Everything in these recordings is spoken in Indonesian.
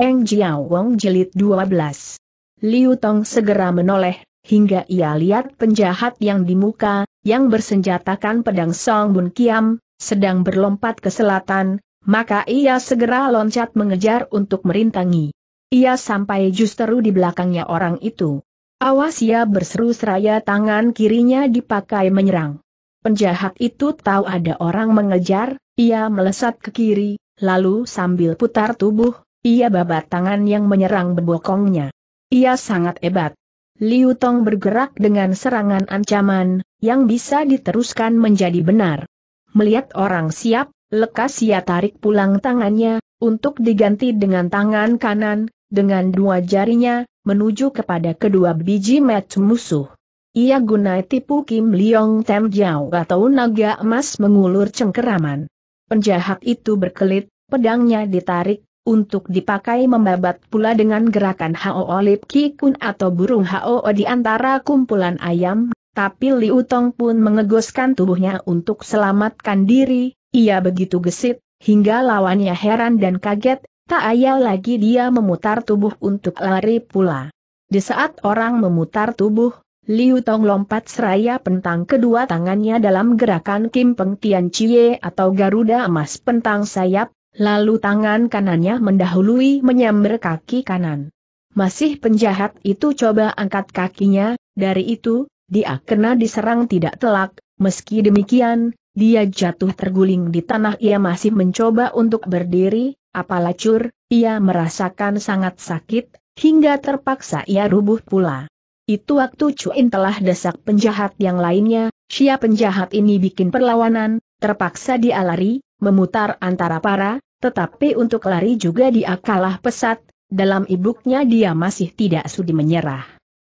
Eng Jiao Wong Jilid 12. Liu Tong segera menoleh, hingga ia lihat penjahat yang di muka, yang bersenjatakan pedang Song Bun Kiam, sedang berlompat ke selatan, maka ia segera loncat mengejar untuk merintangi. Ia sampai justru di belakangnya orang itu. Awas ia ya berseru seraya tangan kirinya dipakai menyerang. Penjahat itu tahu ada orang mengejar, ia melesat ke kiri, lalu sambil putar tubuh, ia babat tangan yang menyerang bebokongnya. Ia sangat hebat. Liu Tong bergerak dengan serangan ancaman, yang bisa diteruskan menjadi benar. Melihat orang siap, lekas ia tarik pulang tangannya, untuk diganti dengan tangan kanan, dengan dua jarinya, menuju kepada kedua biji match musuh. Ia gunai tipu Kim Leong Tem Jiao atau naga emas mengulur cengkeraman. Penjahat itu berkelit, pedangnya ditarik, untuk dipakai membabat pula dengan gerakan Hao Olip Ki atau burung Hao di antara kumpulan ayam, tapi Liu Tong pun mengegoskan tubuhnya untuk selamatkan diri, ia begitu gesit, hingga lawannya heran dan kaget, tak ayal lagi dia memutar tubuh untuk lari pula. Di saat orang memutar tubuh, Liu Tong lompat seraya pentang kedua tangannya dalam gerakan Kim Peng Tian Chie atau Garuda Emas Pentang Sayap, Lalu tangan kanannya mendahului menyambar kaki kanan. Masih penjahat itu coba angkat kakinya, dari itu, dia kena diserang tidak telak, meski demikian, dia jatuh terguling di tanah ia masih mencoba untuk berdiri, apalacur, ia merasakan sangat sakit, hingga terpaksa ia rubuh pula. Itu waktu Cuin telah desak penjahat yang lainnya, siap penjahat ini bikin perlawanan, terpaksa dia lari, memutar antara para, tetapi untuk lari juga dia kalah pesat, dalam ibuknya dia masih tidak sudi menyerah.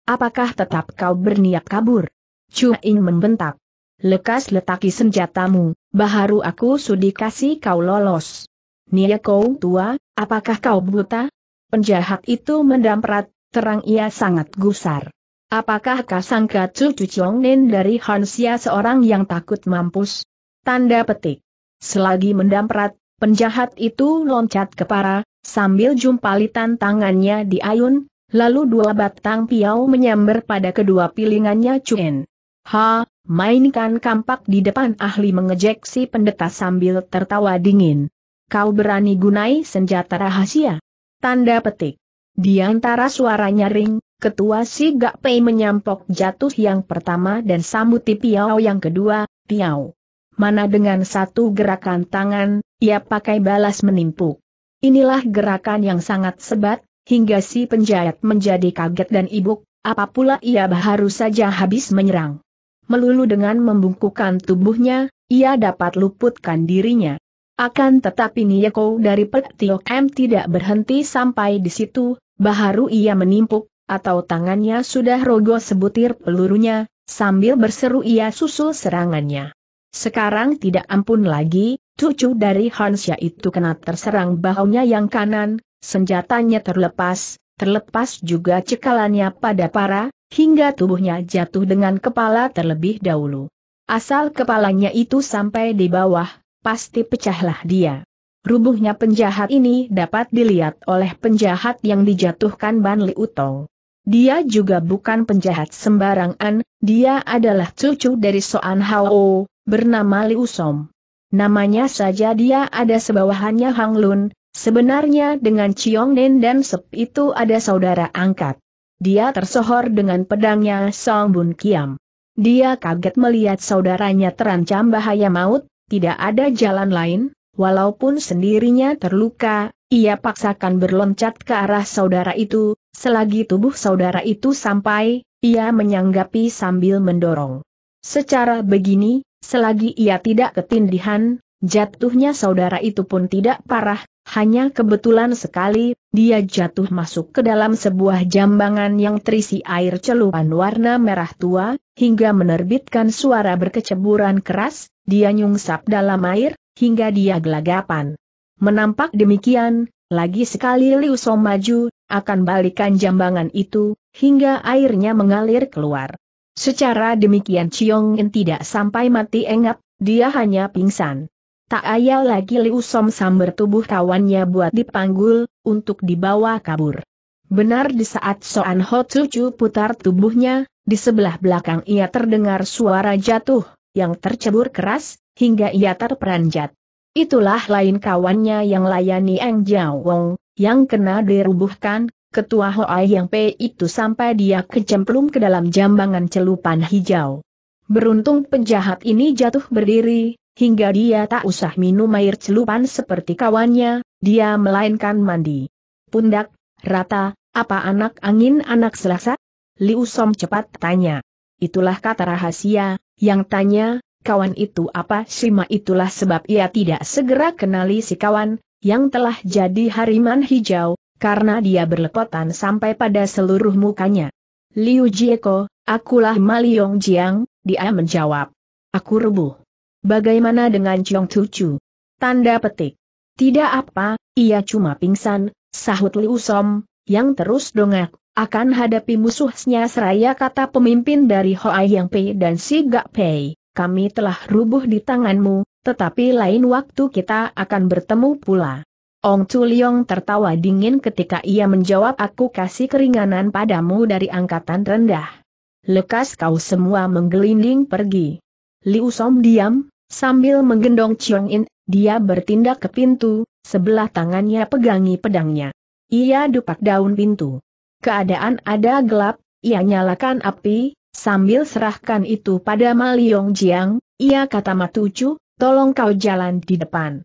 Apakah tetap kau berniat kabur? Chu Ing membentak. Lekas letaki senjatamu, baharu aku sudi kasih kau lolos. Nia kau tua, apakah kau buta? Penjahat itu mendamprat, terang ia sangat gusar. Apakah kau sangka cucu Nen dari Hansia seorang yang takut mampus? Tanda petik. Selagi mendamprat, penjahat itu loncat ke para, sambil jumpalitan tangannya di ayun, lalu dua batang piau menyambar pada kedua pilingannya Cuen. Ha, mainkan kampak di depan ahli mengejek si pendeta sambil tertawa dingin. Kau berani gunai senjata rahasia? Tanda petik. Di antara suaranya ring, ketua si Gak Pei menyampok jatuh yang pertama dan sambuti piau yang kedua, piau mana dengan satu gerakan tangan, ia pakai balas menimpuk. Inilah gerakan yang sangat sebat, hingga si penjahat menjadi kaget dan ibuk, apa ia baru saja habis menyerang. Melulu dengan membungkukkan tubuhnya, ia dapat luputkan dirinya. Akan tetapi Niyeko dari Petiok M tidak berhenti sampai di situ, baharu ia menimpuk, atau tangannya sudah rogo sebutir pelurunya, sambil berseru ia susul serangannya. Sekarang tidak ampun lagi, cucu dari Hansya itu kena terserang bahunya yang kanan, senjatanya terlepas, terlepas juga cekalannya pada para, hingga tubuhnya jatuh dengan kepala terlebih dahulu. Asal kepalanya itu sampai di bawah, pasti pecahlah dia. Rubuhnya penjahat ini dapat dilihat oleh penjahat yang dijatuhkan Ban Li Utong. Dia juga bukan penjahat sembarangan, dia adalah cucu dari Soan Hao, bernama Liu Som. Namanya saja dia ada sebawahannya Hang Lun, sebenarnya dengan Chiong Nen dan Sep itu ada saudara angkat. Dia tersohor dengan pedangnya Song Bun Kiam. Dia kaget melihat saudaranya terancam bahaya maut, tidak ada jalan lain, walaupun sendirinya terluka, ia paksakan berloncat ke arah saudara itu, selagi tubuh saudara itu sampai, ia menyanggapi sambil mendorong. Secara begini, Selagi ia tidak ketindihan, jatuhnya saudara itu pun tidak parah, hanya kebetulan sekali, dia jatuh masuk ke dalam sebuah jambangan yang terisi air celupan warna merah tua, hingga menerbitkan suara berkeceburan keras, dia nyungsap dalam air, hingga dia gelagapan. Menampak demikian, lagi sekali Liu Song maju, akan balikan jambangan itu, hingga airnya mengalir keluar. Secara demikian Ciong In tidak sampai mati engap, dia hanya pingsan. Tak ayal lagi Liu Som samber tubuh kawannya buat dipanggul, untuk dibawa kabur. Benar di saat Soan Ho Cucu putar tubuhnya, di sebelah belakang ia terdengar suara jatuh, yang tercebur keras, hingga ia terperanjat. Itulah lain kawannya yang layani Eng Jiao Wong, yang kena dirubuhkan, ketua Hoai Yang P itu sampai dia kecemplung ke dalam jambangan celupan hijau. Beruntung penjahat ini jatuh berdiri, hingga dia tak usah minum air celupan seperti kawannya, dia melainkan mandi. Pundak, rata, apa anak angin anak selasa? Liu Som cepat tanya. Itulah kata rahasia, yang tanya, kawan itu apa Sima itulah sebab ia tidak segera kenali si kawan, yang telah jadi hariman hijau, karena dia berlepotan sampai pada seluruh mukanya. Liu Jieko, akulah Maliong Jiang, dia menjawab. Aku rebuh. Bagaimana dengan Chong Chu? Tanda petik. Tidak apa, ia cuma pingsan, sahut Liu Som, yang terus dongak, akan hadapi musuhnya seraya kata pemimpin dari Hoai Yang Pei dan Si Gak Pei, kami telah rubuh di tanganmu, tetapi lain waktu kita akan bertemu pula. Ong Leong tertawa dingin ketika ia menjawab aku kasih keringanan padamu dari angkatan rendah. Lekas kau semua menggelinding pergi. Liu Som diam, sambil menggendong Chiong In, dia bertindak ke pintu, sebelah tangannya pegangi pedangnya. Ia dupak daun pintu. Keadaan ada gelap, ia nyalakan api, sambil serahkan itu pada Ma Maliong Jiang, ia kata Matucu, tolong kau jalan di depan.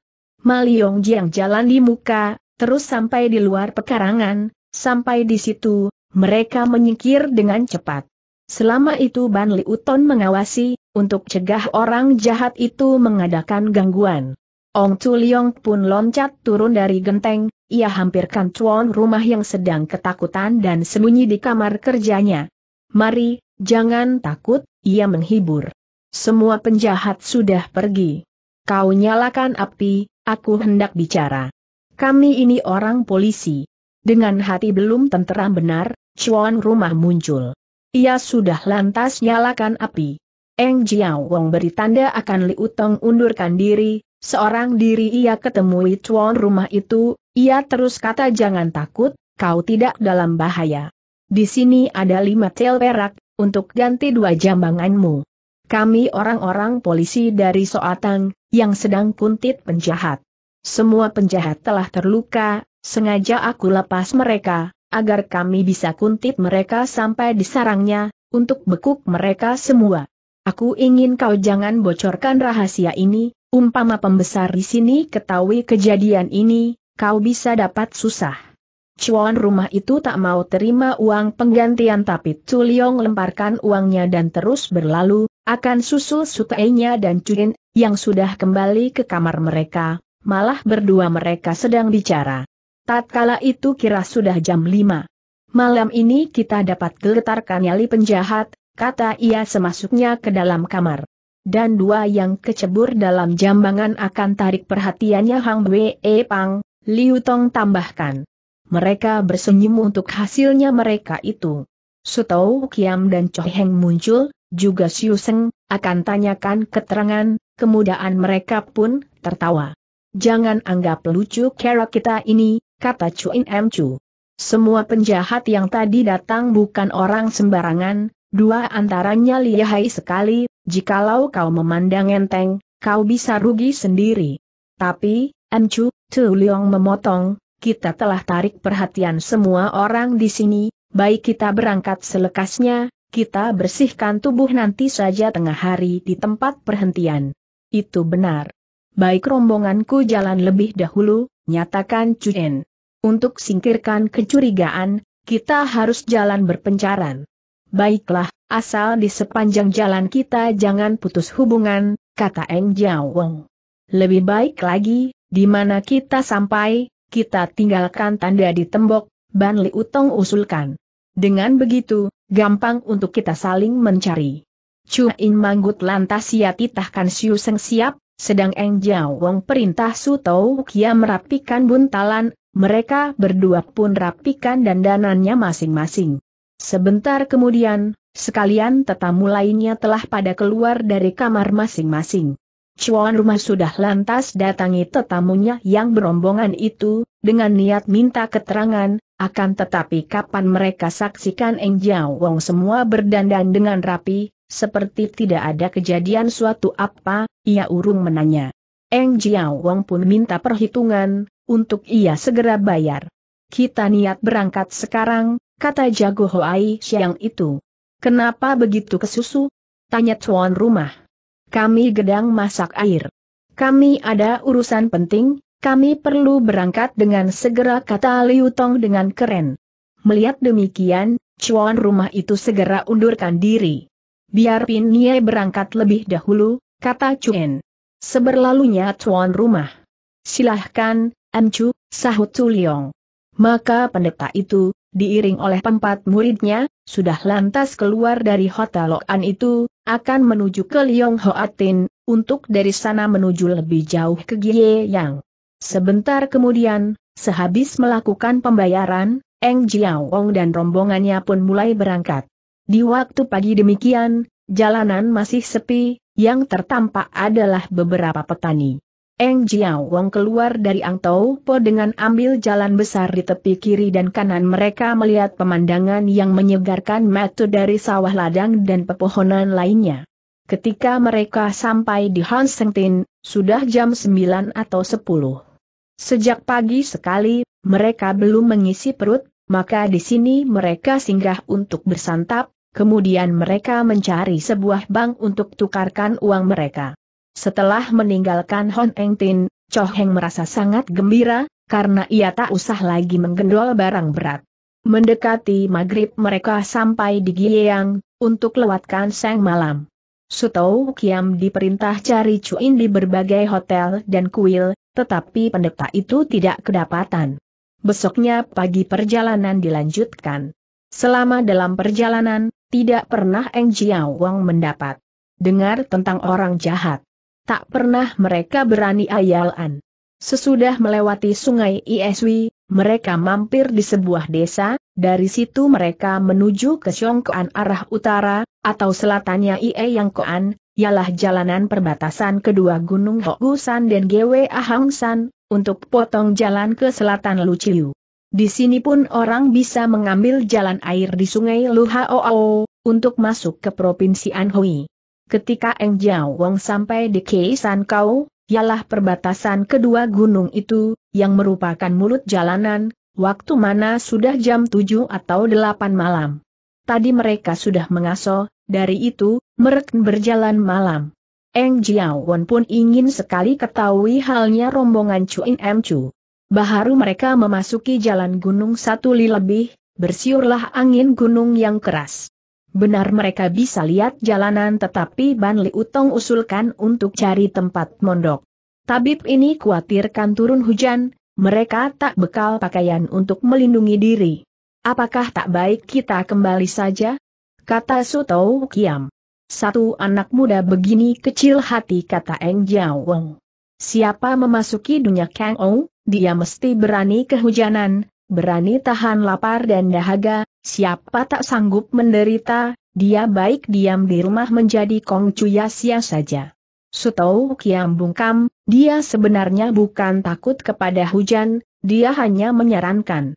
Maliong Jiang jalan di muka, terus sampai di luar pekarangan, sampai di situ, mereka menyingkir dengan cepat. Selama itu Ban Uton mengawasi, untuk cegah orang jahat itu mengadakan gangguan. Ong Chuliong pun loncat turun dari genteng, ia hampirkan cuan rumah yang sedang ketakutan dan sembunyi di kamar kerjanya. Mari, jangan takut, ia menghibur. Semua penjahat sudah pergi. Kau nyalakan api, Aku hendak bicara. Kami ini orang polisi. Dengan hati belum tenteram benar, cuan rumah muncul. Ia sudah lantas nyalakan api. Eng Jiao Wong beri tanda akan Li Utong undurkan diri, seorang diri ia ketemui cuan rumah itu, ia terus kata jangan takut, kau tidak dalam bahaya. Di sini ada lima tel perak, untuk ganti dua jambanganmu. Kami orang-orang polisi dari Soatang, yang sedang kuntit penjahat. Semua penjahat telah terluka, sengaja aku lepas mereka, agar kami bisa kuntit mereka sampai di sarangnya, untuk bekuk mereka semua. Aku ingin kau jangan bocorkan rahasia ini, umpama pembesar di sini ketahui kejadian ini, kau bisa dapat susah. Cuan rumah itu tak mau terima uang penggantian tapi Tuliong lemparkan uangnya dan terus berlalu, akan susul sutainya dan Cuin, yang sudah kembali ke kamar mereka, malah berdua mereka sedang bicara. Tatkala itu kira sudah jam 5. Malam ini kita dapat geletarkan nyali penjahat, kata ia semasuknya ke dalam kamar. Dan dua yang kecebur dalam jambangan akan tarik perhatiannya Hang Wei e Pang, Liu Tong tambahkan. Mereka bersenyum untuk hasilnya mereka itu. Sutou Kiam dan choheng muncul, juga Siu Seng, akan tanyakan keterangan, kemudahan mereka pun tertawa. Jangan anggap lucu kera kita ini, kata Chu In M. Chu. Semua penjahat yang tadi datang bukan orang sembarangan, dua antaranya lihai sekali, jikalau kau memandang enteng, kau bisa rugi sendiri. Tapi, M. Chu, Tu Leong memotong, kita telah tarik perhatian semua orang di sini, baik kita berangkat selekasnya, kita bersihkan tubuh nanti saja tengah hari di tempat perhentian. Itu benar. Baik rombonganku jalan lebih dahulu, nyatakan Cuen. Untuk singkirkan kecurigaan, kita harus jalan berpencaran. Baiklah, asal di sepanjang jalan kita jangan putus hubungan, kata Eng Jiao Wong. Lebih baik lagi, di mana kita sampai, kita tinggalkan tanda di tembok, Ban Li Utong usulkan. Dengan begitu, gampang untuk kita saling mencari. Chu In manggut lantas ia titahkan Siu Seng siap, sedang Eng Jiao Wong perintah Su Tau Kia merapikan buntalan, mereka berdua pun rapikan dandanannya masing-masing. Sebentar kemudian, sekalian tetamu lainnya telah pada keluar dari kamar masing-masing. Cuan rumah sudah lantas datangi tetamunya yang berombongan itu, dengan niat minta keterangan, akan tetapi kapan mereka saksikan Eng Jiao Wong semua berdandan dengan rapi, seperti tidak ada kejadian suatu apa, ia urung menanya. Eng Jiao Wong pun minta perhitungan, untuk ia segera bayar. Kita niat berangkat sekarang, kata jago Hoai Xiang itu. Kenapa begitu kesusu? Tanya Cuan rumah kami gedang masak air. Kami ada urusan penting, kami perlu berangkat dengan segera kata Liu Tong dengan keren. Melihat demikian, cuan rumah itu segera undurkan diri. Biar Pin Nye berangkat lebih dahulu, kata Cuen. Seberlalunya cuan rumah. Silahkan, Amcu, sahut Liong. Maka pendeta itu, diiring oleh empat muridnya, sudah lantas keluar dari hotel Loan itu, akan menuju ke Liong Hoatin, untuk dari sana menuju lebih jauh ke Gie Yang. Sebentar kemudian, sehabis melakukan pembayaran, Eng Jiawong dan rombongannya pun mulai berangkat. Di waktu pagi demikian, jalanan masih sepi, yang tertampak adalah beberapa petani. Eng Jiao Wang keluar dari Angtou Po dengan ambil jalan besar di tepi kiri dan kanan mereka melihat pemandangan yang menyegarkan mata dari sawah ladang dan pepohonan lainnya. Ketika mereka sampai di Tin, sudah jam 9 atau 10. Sejak pagi sekali, mereka belum mengisi perut, maka di sini mereka singgah untuk bersantap, kemudian mereka mencari sebuah bank untuk tukarkan uang mereka. Setelah meninggalkan Hon Eng Tin, Cho Heng merasa sangat gembira, karena ia tak usah lagi menggendol barang berat. Mendekati maghrib mereka sampai di Gieyang, untuk lewatkan sang malam. Sutou Kiam diperintah cari cuin di berbagai hotel dan kuil, tetapi pendeta itu tidak kedapatan. Besoknya pagi perjalanan dilanjutkan. Selama dalam perjalanan, tidak pernah Eng Jiawang Wang mendapat dengar tentang orang jahat tak pernah mereka berani ayalan. Sesudah melewati sungai Iswi, mereka mampir di sebuah desa, dari situ mereka menuju ke Siongkoan arah utara, atau selatannya Ie Yangkoan, ialah jalanan perbatasan kedua gunung Hokusan dan Gwe Ahangsan, untuk potong jalan ke selatan Luciu. Di sini pun orang bisa mengambil jalan air di sungai Luhao, untuk masuk ke Provinsi Anhui ketika Eng Jiao Wong sampai di Keisan Kau, ialah perbatasan kedua gunung itu, yang merupakan mulut jalanan, waktu mana sudah jam 7 atau 8 malam. Tadi mereka sudah mengaso, dari itu, mereka berjalan malam. Eng Jiao Wang pun ingin sekali ketahui halnya rombongan Chu In Em Chu. Baharu mereka memasuki jalan gunung satu li lebih, bersiurlah angin gunung yang keras. Benar mereka bisa lihat jalanan tetapi Ban Li Utong usulkan untuk cari tempat mondok. Tabib ini khawatirkan turun hujan, mereka tak bekal pakaian untuk melindungi diri. Apakah tak baik kita kembali saja? Kata Sutou Kiam. Satu anak muda begini kecil hati kata Eng Jiao Wong. Siapa memasuki dunia Kang Ong, dia mesti berani kehujanan, berani tahan lapar dan dahaga, siapa tak sanggup menderita, dia baik diam di rumah menjadi Kong Cuya sia saja. Sutau Kiam bungkam, dia sebenarnya bukan takut kepada hujan, dia hanya menyarankan.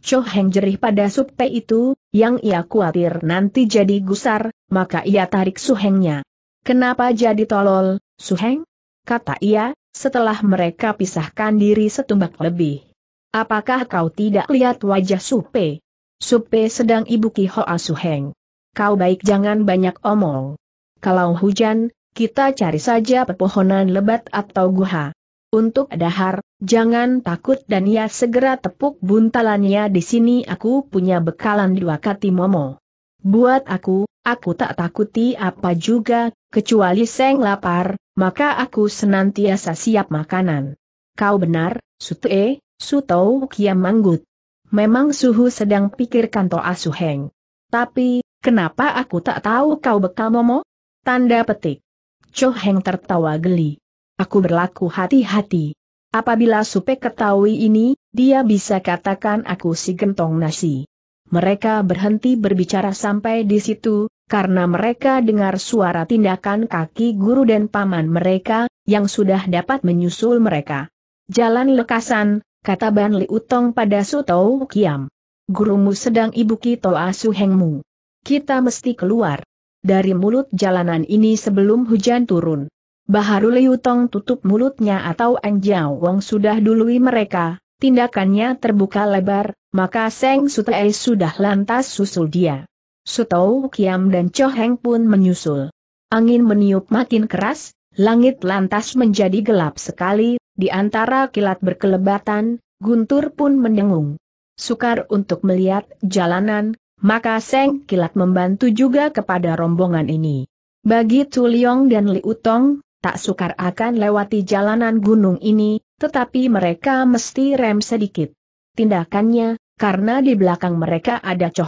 Cho Heng jerih pada subte itu, yang ia khawatir nanti jadi gusar, maka ia tarik suhengnya. Kenapa jadi tolol, suheng? Kata ia, setelah mereka pisahkan diri setumbak lebih. Apakah kau tidak lihat wajah Supe? Supe sedang ibuki Hoa Suheng. Kau baik jangan banyak omong. Kalau hujan, kita cari saja pepohonan lebat atau guha. Untuk dahar, jangan takut dan ia segera tepuk buntalannya di sini aku punya bekalan dua kati momo. Buat aku, aku tak takuti apa juga, kecuali seng lapar, maka aku senantiasa siap makanan. Kau benar, Sute, Sutou Kiam Manggut. Memang Suhu sedang pikirkan Toa Suheng. Tapi, kenapa aku tak tahu kau bekal Momo? Tanda petik. Cho Heng tertawa geli. Aku berlaku hati-hati. Apabila Supe ketahui ini, dia bisa katakan aku si gentong nasi. Mereka berhenti berbicara sampai di situ, karena mereka dengar suara tindakan kaki guru dan paman mereka, yang sudah dapat menyusul mereka. Jalan lekasan, kata Ban Li Utong pada Sutou Kiam. Gurumu sedang ibuki Toa Suhengmu. Kita mesti keluar. Dari mulut jalanan ini sebelum hujan turun. Baharu Liutong Utong tutup mulutnya atau Jiao Wong sudah dului mereka, tindakannya terbuka lebar, maka Seng Sutai sudah lantas susul dia. Sutou Kiam dan Cho Heng pun menyusul. Angin meniup makin keras, langit lantas menjadi gelap sekali, di antara kilat berkelebatan, guntur pun mendengung. Sukar untuk melihat jalanan, maka Seng Kilat membantu juga kepada rombongan ini. Bagi Tuliong dan Liutong, tak sukar akan lewati jalanan gunung ini, tetapi mereka mesti rem sedikit. Tindakannya, karena di belakang mereka ada Si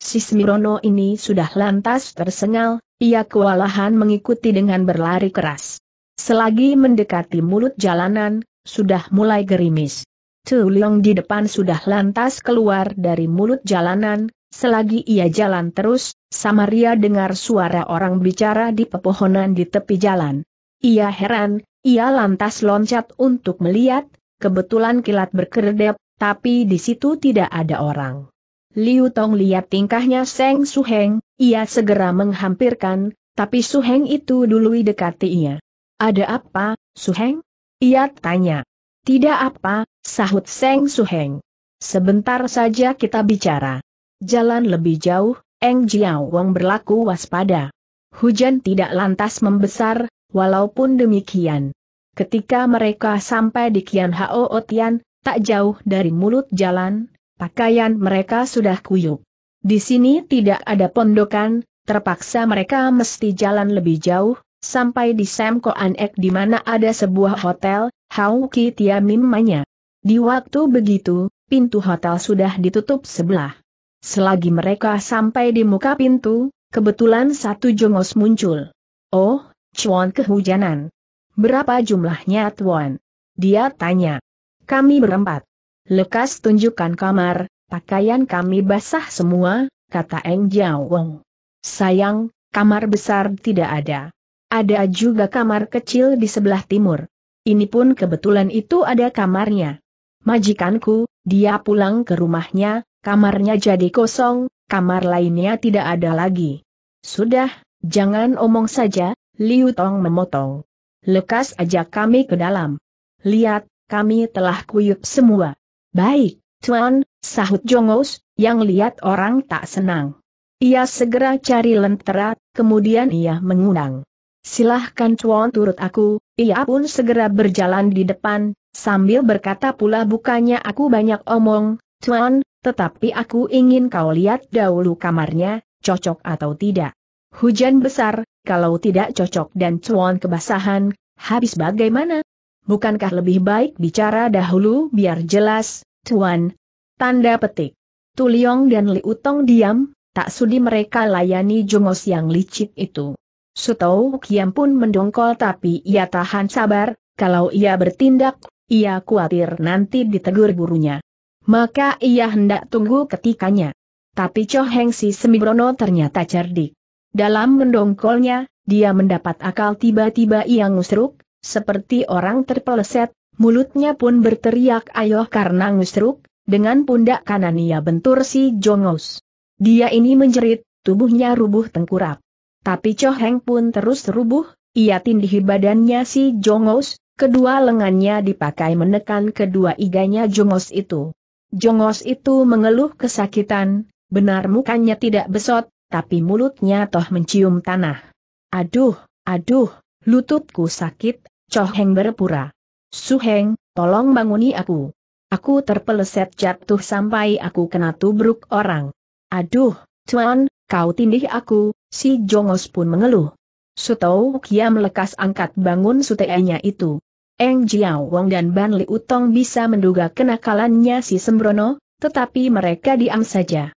Sismirono ini sudah lantas tersengal, ia kewalahan mengikuti dengan berlari keras. Selagi mendekati mulut jalanan, sudah mulai gerimis. Tu di depan sudah lantas keluar dari mulut jalanan, selagi ia jalan terus, Samaria dengar suara orang bicara di pepohonan di tepi jalan. Ia heran, ia lantas loncat untuk melihat, kebetulan kilat berkedip, tapi di situ tidak ada orang. Liu Tong lihat tingkahnya Seng Suheng, ia segera menghampirkan, tapi Suheng itu dului ia. Ada apa, Su Heng? Ia tanya. Tidak apa, sahut Seng Heng. Sebentar saja kita bicara. Jalan lebih jauh, Eng Jiao Wong berlaku waspada. Hujan tidak lantas membesar, walaupun demikian. Ketika mereka sampai di Kian Hao Otian, tak jauh dari mulut jalan, pakaian mereka sudah kuyup. Di sini tidak ada pondokan, terpaksa mereka mesti jalan lebih jauh, Sampai di Semko Anek di mana ada sebuah hotel, Hau Ki Tia Mimanya. Di waktu begitu, pintu hotel sudah ditutup sebelah. Selagi mereka sampai di muka pintu, kebetulan satu jongos muncul. Oh, cuan kehujanan. Berapa jumlahnya Tuan? Dia tanya. Kami berempat. Lekas tunjukkan kamar, pakaian kami basah semua, kata Eng Jiao Wong. Sayang, kamar besar tidak ada. Ada juga kamar kecil di sebelah timur. Ini pun kebetulan itu ada kamarnya. Majikanku, dia pulang ke rumahnya, kamarnya jadi kosong, kamar lainnya tidak ada lagi. Sudah, jangan omong saja, Liu Tong memotong. Lekas ajak kami ke dalam. Lihat, kami telah kuyup semua. Baik, Tuan, sahut Jongos, yang lihat orang tak senang. Ia segera cari lentera, kemudian ia mengundang. Silahkan cuan turut aku, ia pun segera berjalan di depan, sambil berkata pula bukannya aku banyak omong, cuan, tetapi aku ingin kau lihat dahulu kamarnya, cocok atau tidak. Hujan besar, kalau tidak cocok dan cuan kebasahan, habis bagaimana? Bukankah lebih baik bicara dahulu biar jelas, tuan? Tanda petik. Tuliong dan Liutong diam, tak sudi mereka layani Jungos yang licik itu. Sutou Kiam pun mendongkol tapi ia tahan sabar, kalau ia bertindak, ia khawatir nanti ditegur gurunya. Maka ia hendak tunggu ketikanya. Tapi Cho Heng Si Semibrono ternyata cerdik. Dalam mendongkolnya, dia mendapat akal tiba-tiba ia ngusruk, seperti orang terpeleset, mulutnya pun berteriak ayoh karena ngusruk, dengan pundak kanan ia bentur si Jongos. Dia ini menjerit, tubuhnya rubuh tengkurap. Tapi Cho Heng pun terus terubuh, ia tindihi badannya si Jongos, kedua lengannya dipakai menekan kedua iganya Jongos itu. Jongos itu mengeluh kesakitan, benar mukanya tidak besot, tapi mulutnya toh mencium tanah. Aduh, aduh, lututku sakit, Cho Heng berpura. Suheng, tolong banguni aku. Aku terpeleset jatuh sampai aku kena tubruk orang. Aduh, Tuan, kau tindih aku, Si Jongos pun mengeluh. Sutou Kia melekas angkat bangun suteanya itu. Eng Jiao Wong dan Ban Li Utong bisa menduga kenakalannya si Sembrono, tetapi mereka diam saja.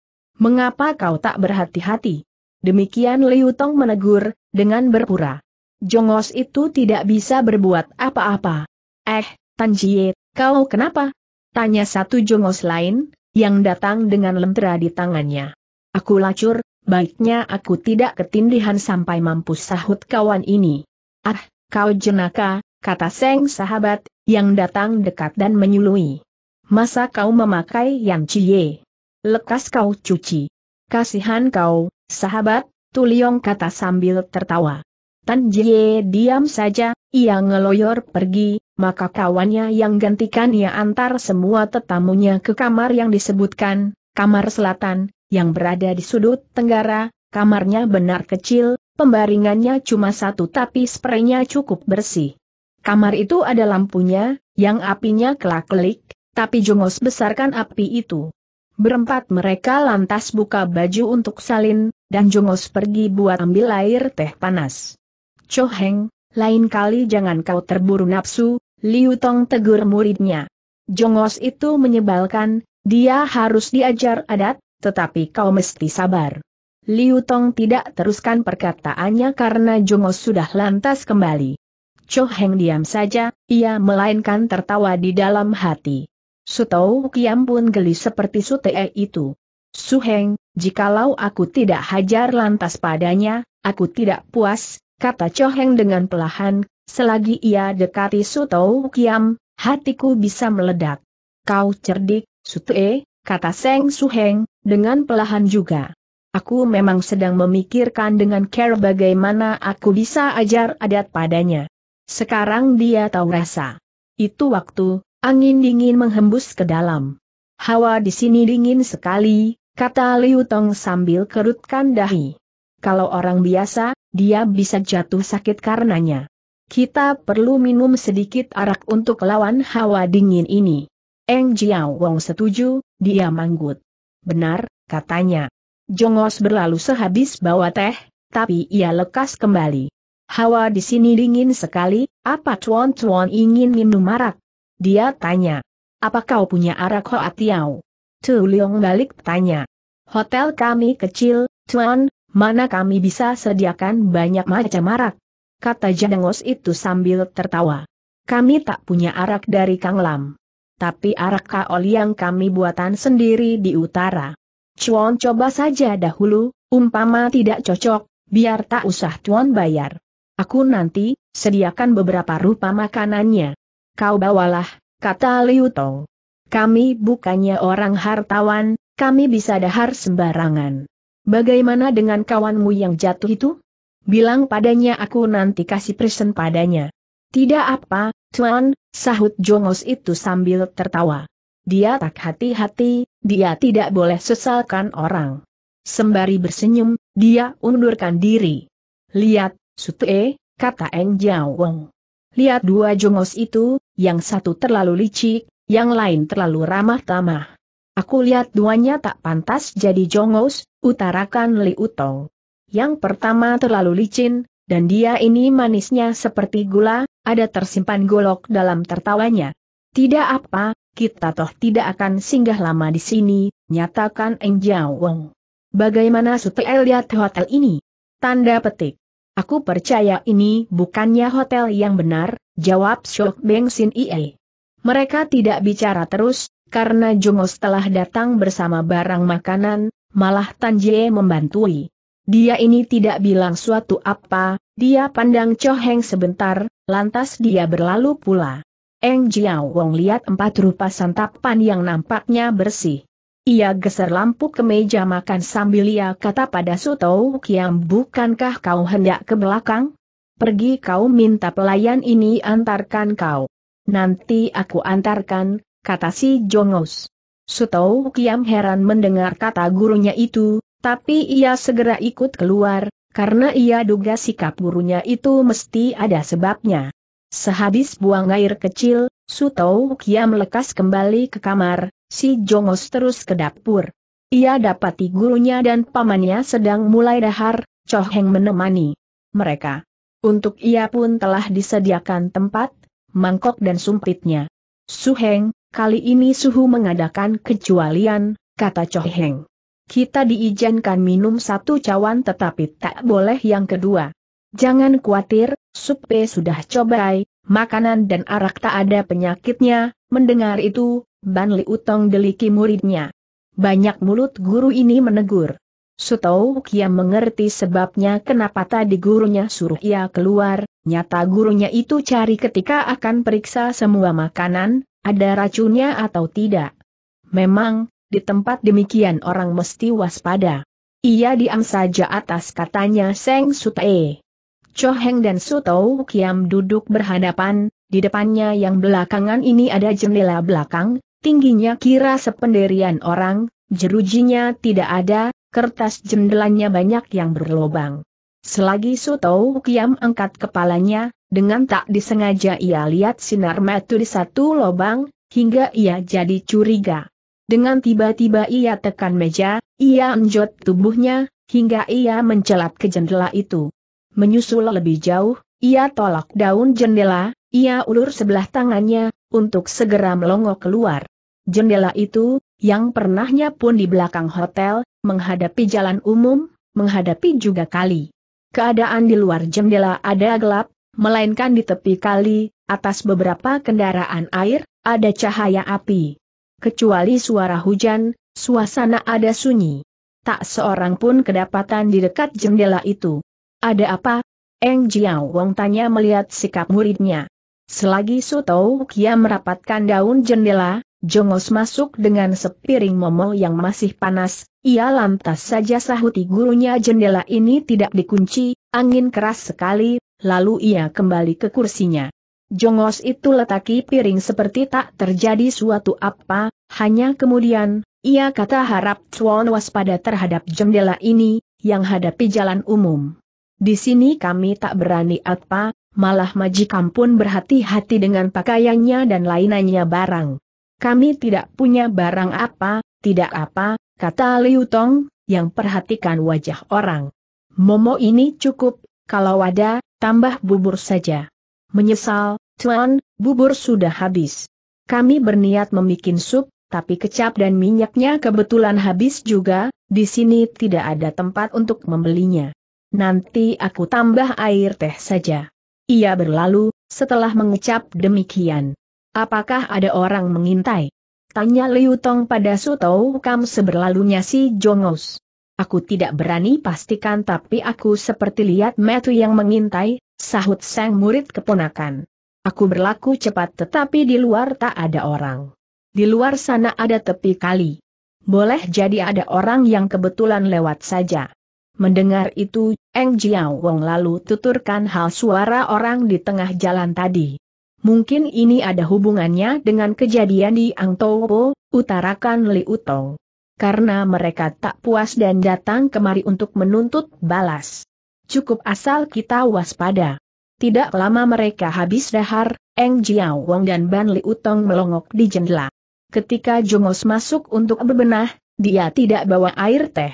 Mengapa kau tak berhati-hati? Demikian Li Utong menegur, dengan berpura. Jongos itu tidak bisa berbuat apa-apa. Eh, Tan Jie, kau kenapa? Tanya satu jongos lain, yang datang dengan lentera di tangannya. Aku lacur, Baiknya aku tidak ketindihan sampai mampus sahut kawan ini. Ah, kau jenaka, kata Seng sahabat, yang datang dekat dan menyului. Masa kau memakai yang cie? Lekas kau cuci. Kasihan kau, sahabat, Tuliong kata sambil tertawa. Tan Jie diam saja, ia ngeloyor pergi, maka kawannya yang gantikan ia antar semua tetamunya ke kamar yang disebutkan, kamar selatan, yang berada di sudut tenggara, kamarnya benar kecil, pembaringannya cuma satu tapi spraynya cukup bersih. Kamar itu ada lampunya, yang apinya kelak-kelik, tapi jongos besarkan api itu. Berempat mereka lantas buka baju untuk salin, dan jongos pergi buat ambil air teh panas. Choheng, lain kali jangan kau terburu nafsu, Liu Tong tegur muridnya. Jongos itu menyebalkan, dia harus diajar adat, tetapi kau mesti sabar. Liu Tong tidak teruskan perkataannya karena Jongo sudah lantas kembali. Cho Heng diam saja, ia melainkan tertawa di dalam hati. Sutou Kiam pun geli seperti Sutee itu. Suheng, jikalau aku tidak hajar lantas padanya, aku tidak puas, kata Cho Heng dengan pelahan, selagi ia dekati Sutou Kiam, hatiku bisa meledak. Kau cerdik, Sutee, kata Seng Suheng, dengan pelahan juga. Aku memang sedang memikirkan dengan care bagaimana aku bisa ajar adat padanya. Sekarang dia tahu rasa. Itu waktu, angin dingin menghembus ke dalam. Hawa di sini dingin sekali, kata Liu Tong sambil kerutkan dahi. Kalau orang biasa, dia bisa jatuh sakit karenanya. Kita perlu minum sedikit arak untuk lawan hawa dingin ini. Eng Jiao Wong setuju, dia manggut. Benar, katanya. Jongos berlalu sehabis bawa teh, tapi ia lekas kembali. Hawa di sini dingin sekali, apa Chuan Chuan ingin minum arak? Dia tanya. Apa kau punya arak Hoa Tiao? Tu Leong balik tanya. Hotel kami kecil, Chuan, mana kami bisa sediakan banyak macam arak? Kata Jongos itu sambil tertawa. Kami tak punya arak dari Kang Lam tapi arak kaoli yang kami buatan sendiri di utara. Cuan coba saja dahulu, umpama tidak cocok, biar tak usah Cuan bayar. Aku nanti, sediakan beberapa rupa makanannya. Kau bawalah, kata Liu Tong. Kami bukannya orang hartawan, kami bisa dahar sembarangan. Bagaimana dengan kawanmu yang jatuh itu? Bilang padanya aku nanti kasih present padanya. Tidak apa, Tuan, sahut Jongos itu sambil tertawa. Dia tak hati-hati, dia tidak boleh sesalkan orang. Sembari bersenyum, dia undurkan diri. Lihat, Sutue, kata Eng Wong. Lihat dua jongos itu, yang satu terlalu licik, yang lain terlalu ramah tamah. Aku lihat duanya tak pantas jadi jongos, utarakan Li Utong. Yang pertama terlalu licin, dan dia ini manisnya seperti gula, ada tersimpan golok dalam tertawanya. Tidak apa, kita toh tidak akan singgah lama di sini, nyatakan Eng Jiao Wong. Bagaimana Sutel lihat hotel ini? Tanda petik. Aku percaya ini bukannya hotel yang benar, jawab Shok Beng Sin Ie. Mereka tidak bicara terus, karena Jungos telah datang bersama barang makanan, malah Tanjie membantui. Dia ini tidak bilang suatu apa, dia pandang Cho Heng sebentar, lantas dia berlalu pula. Eng Jiao Wong lihat empat rupa santapan yang nampaknya bersih. Ia geser lampu ke meja makan sambil ia kata pada Suto Kiam bukankah kau hendak ke belakang? Pergi kau minta pelayan ini antarkan kau. Nanti aku antarkan, kata si Jongos. Suto Kiam heran mendengar kata gurunya itu, tapi ia segera ikut keluar, karena ia duga sikap gurunya itu mesti ada sebabnya. Sehabis buang air kecil, Sutou Kia melekas kembali ke kamar, si Jongos terus ke dapur. Ia dapati gurunya dan pamannya sedang mulai dahar, Choheng Heng menemani mereka. Untuk ia pun telah disediakan tempat, mangkok dan sumpitnya. Suheng, kali ini suhu mengadakan kecualian, kata Choheng. Heng kita diizinkan minum satu cawan tetapi tak boleh yang kedua. Jangan khawatir, supe sudah cobai, makanan dan arak tak ada penyakitnya, mendengar itu, Ban Li Utong deliki muridnya. Banyak mulut guru ini menegur. Sutou Kia mengerti sebabnya kenapa tadi gurunya suruh ia keluar, nyata gurunya itu cari ketika akan periksa semua makanan, ada racunnya atau tidak. Memang, di tempat demikian orang mesti waspada. Ia diam saja atas katanya Seng Sutae. Choheng dan Sutou Kiam duduk berhadapan, di depannya yang belakangan ini ada jendela belakang, tingginya kira sependerian orang, jerujinya tidak ada, kertas jendelanya banyak yang berlobang. Selagi Sutou Kiam angkat kepalanya, dengan tak disengaja ia lihat sinar metu di satu lobang, hingga ia jadi curiga. Dengan tiba-tiba ia tekan meja, ia enjot tubuhnya, hingga ia mencelat ke jendela itu. Menyusul lebih jauh, ia tolak daun jendela, ia ulur sebelah tangannya, untuk segera melongo keluar. Jendela itu, yang pernahnya pun di belakang hotel, menghadapi jalan umum, menghadapi juga kali. Keadaan di luar jendela ada gelap, melainkan di tepi kali, atas beberapa kendaraan air, ada cahaya api kecuali suara hujan, suasana ada sunyi. Tak seorang pun kedapatan di dekat jendela itu. Ada apa? Eng Jiao Wong tanya melihat sikap muridnya. Selagi Sutou Kia merapatkan daun jendela, Jongos masuk dengan sepiring momo yang masih panas, ia lantas saja sahuti gurunya jendela ini tidak dikunci, angin keras sekali, lalu ia kembali ke kursinya. Jongos itu letaki piring seperti tak terjadi suatu apa, hanya kemudian, ia kata harap Chuan waspada terhadap jendela ini, yang hadapi jalan umum. Di sini kami tak berani apa, malah majikan pun berhati-hati dengan pakaiannya dan lainannya barang. Kami tidak punya barang apa, tidak apa, kata Liu Tong, yang perhatikan wajah orang. Momo ini cukup, kalau ada, tambah bubur saja menyesal, Tuan, bubur sudah habis. Kami berniat memikin sup, tapi kecap dan minyaknya kebetulan habis juga, di sini tidak ada tempat untuk membelinya. Nanti aku tambah air teh saja. Ia berlalu, setelah mengecap demikian. Apakah ada orang mengintai? Tanya Liu Tong pada Sutou Kam seberlalunya si Jongos. Aku tidak berani pastikan tapi aku seperti lihat metu yang mengintai, sahut sang murid keponakan. Aku berlaku cepat tetapi di luar tak ada orang. Di luar sana ada tepi kali. Boleh jadi ada orang yang kebetulan lewat saja. Mendengar itu, Eng Jiao Wong lalu tuturkan hal suara orang di tengah jalan tadi. Mungkin ini ada hubungannya dengan kejadian di Ang Towo, utarakan Li Utong karena mereka tak puas dan datang kemari untuk menuntut balas. Cukup asal kita waspada. Tidak lama mereka habis dahar, Eng Jiao Wong dan Ban Li Utong melongok di jendela. Ketika Jongos masuk untuk bebenah, dia tidak bawa air teh.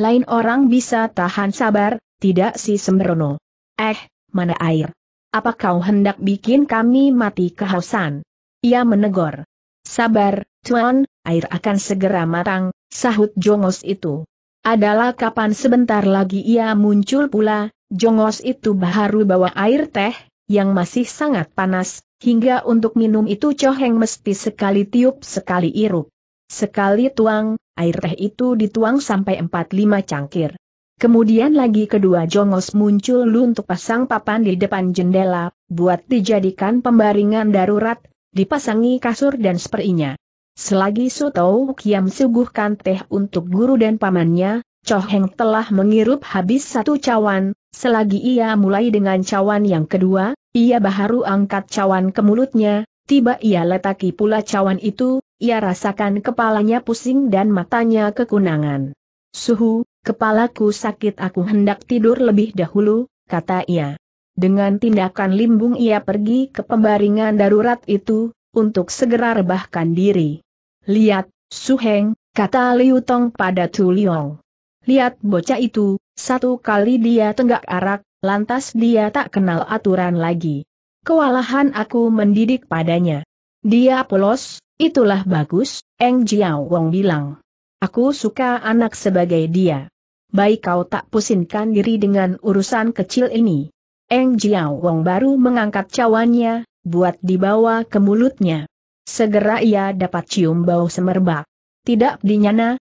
Lain orang bisa tahan sabar, tidak si Sembrono. Eh, mana air? Apa kau hendak bikin kami mati kehausan? Ia menegur. Sabar, Tuan, air akan segera matang, sahut jongos itu. Adalah kapan sebentar lagi ia muncul pula, jongos itu baru bawa air teh, yang masih sangat panas, hingga untuk minum itu Coheng mesti sekali tiup sekali irup. Sekali tuang, air teh itu dituang sampai 4-5 cangkir. Kemudian lagi kedua jongos muncul lu untuk pasang papan di depan jendela, buat dijadikan pembaringan darurat, dipasangi kasur dan seperinya. Selagi Suto Kiam suguhkan teh untuk guru dan pamannya, Choheng telah mengirup habis satu cawan, selagi ia mulai dengan cawan yang kedua, ia baharu angkat cawan ke mulutnya, tiba ia letaki pula cawan itu, ia rasakan kepalanya pusing dan matanya kekunangan. Suhu, kepalaku sakit aku hendak tidur lebih dahulu, kata ia. Dengan tindakan limbung ia pergi ke pembaringan darurat itu, untuk segera rebahkan diri. Lihat, Suheng, kata Liu Tong pada Tu Liong. Lihat bocah itu, satu kali dia tenggak arak, lantas dia tak kenal aturan lagi. Kewalahan aku mendidik padanya. Dia polos, itulah bagus, Eng Jiao Wong bilang. Aku suka anak sebagai dia. Baik kau tak pusingkan diri dengan urusan kecil ini. Eng Jiao Wong baru mengangkat cawannya, buat dibawa ke mulutnya. Segera ia dapat cium bau semerbak. Tidak dinyana,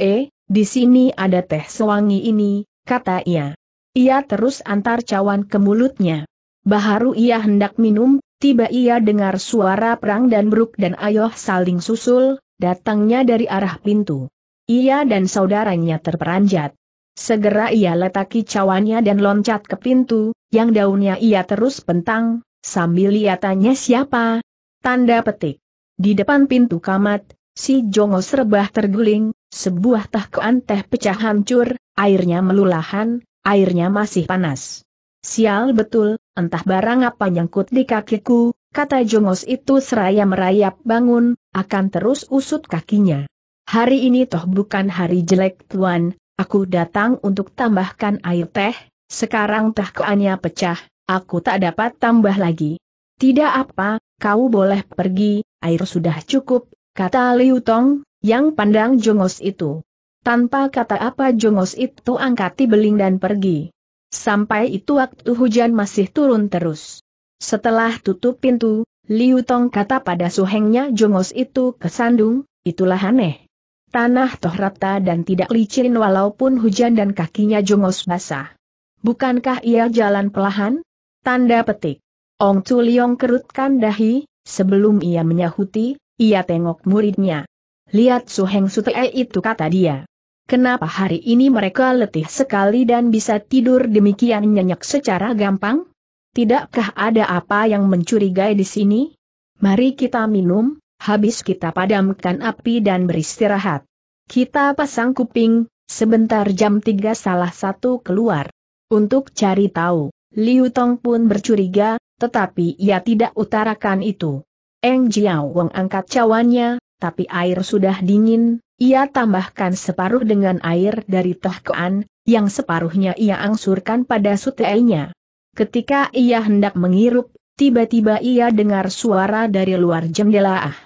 e, di sini ada teh sewangi ini, kata ia. Ia terus antar cawan ke mulutnya. Baharu ia hendak minum, tiba ia dengar suara perang dan beruk dan Ayoh saling susul, datangnya dari arah pintu. Ia dan saudaranya terperanjat. Segera ia letaki cawannya dan loncat ke pintu, yang daunnya ia terus pentang, Sambil ia tanya siapa? Tanda petik. Di depan pintu kamat, si Jongo serbah terguling, sebuah tahkoan teh pecah hancur, airnya melulahan, airnya masih panas. Sial betul, entah barang apa nyangkut di kakiku, kata Jongos itu seraya merayap bangun, akan terus usut kakinya. Hari ini toh bukan hari jelek tuan, aku datang untuk tambahkan air teh, sekarang tahkoannya pecah, aku tak dapat tambah lagi. Tidak apa, kau boleh pergi, air sudah cukup, kata Liu Tong, yang pandang jongos itu. Tanpa kata apa jongos itu angkati beling dan pergi. Sampai itu waktu hujan masih turun terus. Setelah tutup pintu, Liu Tong kata pada suhengnya jongos itu kesandung, itulah aneh. Tanah toh rata dan tidak licin walaupun hujan dan kakinya jongos basah. Bukankah ia jalan pelahan? Tanda petik. Ong Culiong kerutkan dahi, sebelum ia menyahuti, ia tengok muridnya. Lihat Su Suheng Sutei itu kata dia. Kenapa hari ini mereka letih sekali dan bisa tidur demikian nyenyak secara gampang? Tidakkah ada apa yang mencurigai di sini? Mari kita minum, habis kita padamkan api dan beristirahat. Kita pasang kuping, sebentar jam tiga salah satu keluar. Untuk cari tahu Liu Tong pun bercuriga, tetapi ia tidak utarakan itu. Eng Jiao Wong angkat cawannya, tapi air sudah dingin, ia tambahkan separuh dengan air dari kean, yang separuhnya ia angsurkan pada sutelnya. Ketika ia hendak menghirup, tiba-tiba ia dengar suara dari luar jendela ah.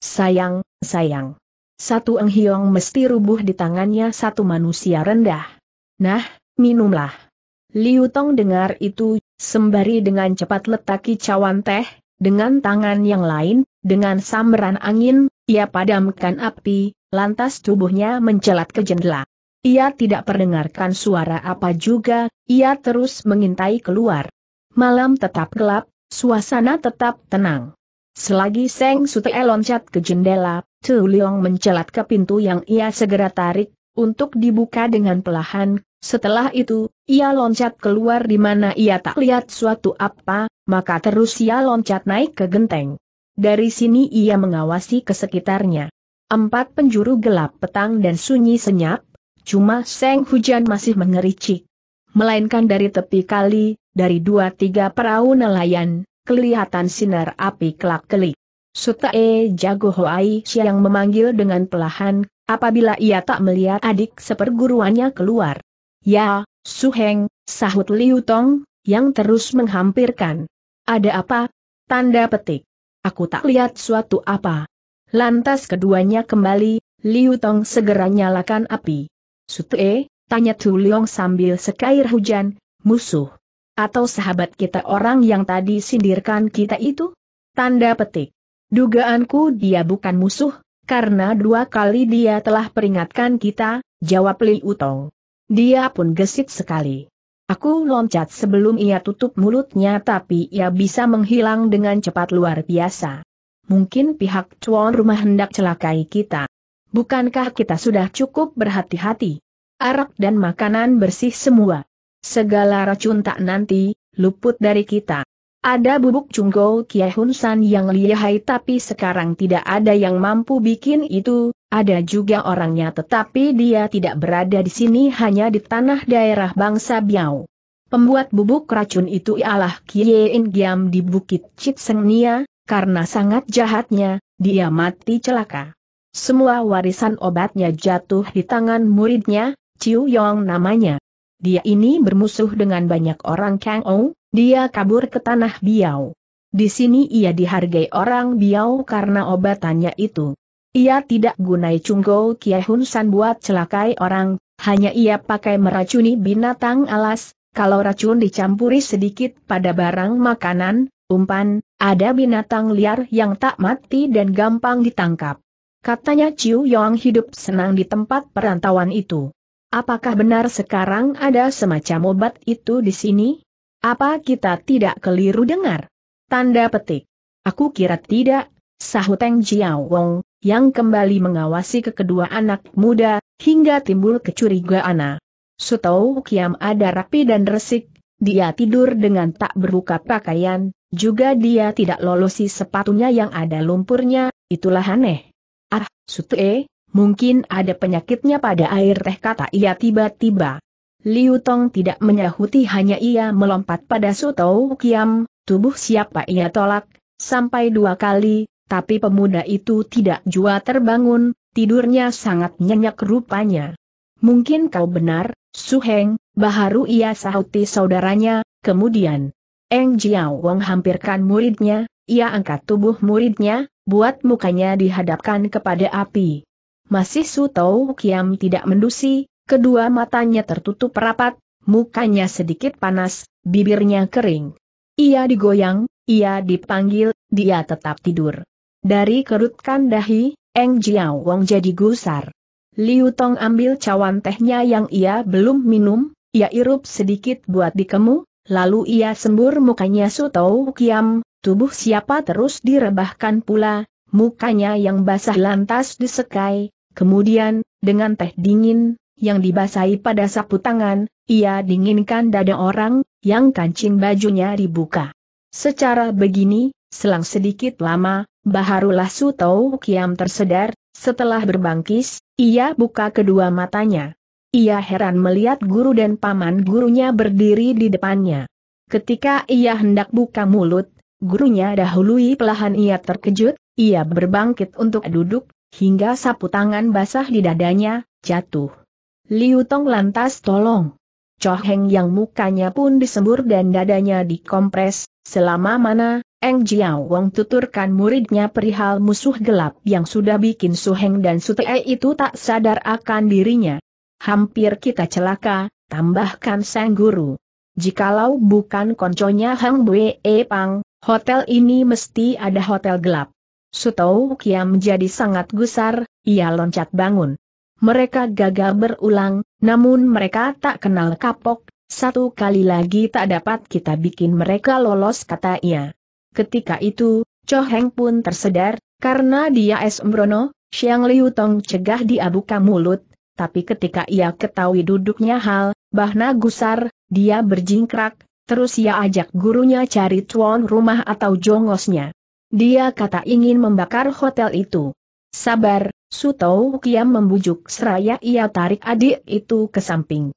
Sayang, sayang. Satu eng hiong mesti rubuh di tangannya satu manusia rendah. Nah, minumlah. Liu Tong dengar itu, sembari dengan cepat letaki cawan teh, dengan tangan yang lain, dengan samberan angin, ia padamkan api, lantas tubuhnya mencelat ke jendela. Ia tidak perdengarkan suara apa juga, ia terus mengintai keluar. Malam tetap gelap, suasana tetap tenang. Selagi Seng Sute loncat ke jendela, Tu Liong mencelat ke pintu yang ia segera tarik, untuk dibuka dengan pelahan, setelah itu, ia loncat keluar di mana ia tak lihat suatu apa, maka terus ia loncat naik ke genteng. Dari sini ia mengawasi ke sekitarnya. Empat penjuru gelap petang dan sunyi senyap, cuma seng hujan masih mengericik. Melainkan dari tepi kali, dari dua tiga perahu nelayan, kelihatan sinar api kelak-kelik. Sutae Jago Hoai Siang memanggil dengan pelahan, apabila ia tak melihat adik seperguruannya keluar. Ya, Suheng, sahut Liu Tong, yang terus menghampirkan. Ada apa? Tanda petik. Aku tak lihat suatu apa. Lantas keduanya kembali, Liu Tong segera nyalakan api. Sutue, tanya Tu Liong sambil sekair hujan, musuh. Atau sahabat kita orang yang tadi sindirkan kita itu? Tanda petik. Dugaanku dia bukan musuh, karena dua kali dia telah peringatkan kita, jawab Li Utong. Dia pun gesit sekali. Aku loncat sebelum ia tutup mulutnya tapi ia bisa menghilang dengan cepat luar biasa. Mungkin pihak Cuan rumah hendak celakai kita. Bukankah kita sudah cukup berhati-hati? Arak dan makanan bersih semua. Segala racun tak nanti, luput dari kita. Ada bubuk Chunggo Kie Hun San yang lihai tapi sekarang tidak ada yang mampu bikin itu, ada juga orangnya tetapi dia tidak berada di sini hanya di tanah daerah bangsa Biao. Pembuat bubuk racun itu ialah Kie In Giam di Bukit Chitsengnia, karena sangat jahatnya, dia mati celaka. Semua warisan obatnya jatuh di tangan muridnya, Chiu Yong namanya. Dia ini bermusuh dengan banyak orang Kang Ong, dia kabur ke tanah Biau. Di sini ia dihargai orang Biau karena obatannya itu. Ia tidak gunai Cunggo Kiehun San buat celakai orang, hanya ia pakai meracuni binatang alas, kalau racun dicampuri sedikit pada barang makanan, umpan, ada binatang liar yang tak mati dan gampang ditangkap. Katanya Ciu Yong hidup senang di tempat perantauan itu. Apakah benar sekarang ada semacam obat itu di sini? Apa kita tidak keliru dengar? Tanda petik. Aku kira tidak, sahut Teng Jiao Wong, yang kembali mengawasi ke kedua anak muda, hingga timbul kecurigaan. Sutau Kiam ada rapi dan resik, dia tidur dengan tak berbuka pakaian, juga dia tidak lolosi sepatunya yang ada lumpurnya, itulah aneh. Ah, Sutue, mungkin ada penyakitnya pada air teh kata ia tiba-tiba. Liu Tong tidak menyahuti hanya ia melompat pada Sutou Kiam, tubuh siapa ia tolak, sampai dua kali, tapi pemuda itu tidak jua terbangun, tidurnya sangat nyenyak rupanya. Mungkin kau benar, Su Heng, baharu ia sahuti saudaranya, kemudian. Eng Jiao Wang hampirkan muridnya, ia angkat tubuh muridnya, buat mukanya dihadapkan kepada api. Masih Sutou Kiam tidak mendusi, Kedua matanya tertutup rapat, mukanya sedikit panas, bibirnya kering. Ia digoyang, ia dipanggil, dia tetap tidur. Dari kerutkan dahi, Eng Jiao Wong jadi gusar. Liu Tong ambil cawan tehnya yang ia belum minum, ia irup sedikit buat dikemu, lalu ia sembur mukanya sutau kiam, tubuh siapa terus direbahkan pula, mukanya yang basah lantas disekai, kemudian, dengan teh dingin, yang dibasahi pada sapu tangan, ia dinginkan dada orang, yang kancing bajunya dibuka. Secara begini, selang sedikit lama, baharulah Suto Kiam tersedar, setelah berbangkis, ia buka kedua matanya. Ia heran melihat guru dan paman gurunya berdiri di depannya. Ketika ia hendak buka mulut, gurunya dahului pelahan ia terkejut, ia berbangkit untuk duduk, hingga sapu tangan basah di dadanya, jatuh. Liu Tong lantas tolong. Choheng Heng yang mukanya pun disembur dan dadanya dikompres, selama mana, Eng Jiao Wong tuturkan muridnya perihal musuh gelap yang sudah bikin Su Heng dan Su itu tak sadar akan dirinya. Hampir kita celaka, tambahkan Sang Guru. Jikalau bukan konconya Hang Bwe e Pang, hotel ini mesti ada hotel gelap. Sutou Kia menjadi sangat gusar, ia loncat bangun. Mereka gagal berulang, namun mereka tak kenal kapok, satu kali lagi tak dapat kita bikin mereka lolos kata ia. Ketika itu, Cho Heng pun tersedar, karena dia es Mbrono, Xiang Liu Tong cegah dia buka mulut, tapi ketika ia ketahui duduknya hal, bahna gusar, dia berjingkrak, terus ia ajak gurunya cari tuan rumah atau jongosnya. Dia kata ingin membakar hotel itu. Sabar, Sutou Kiam membujuk seraya ia tarik adik itu ke samping.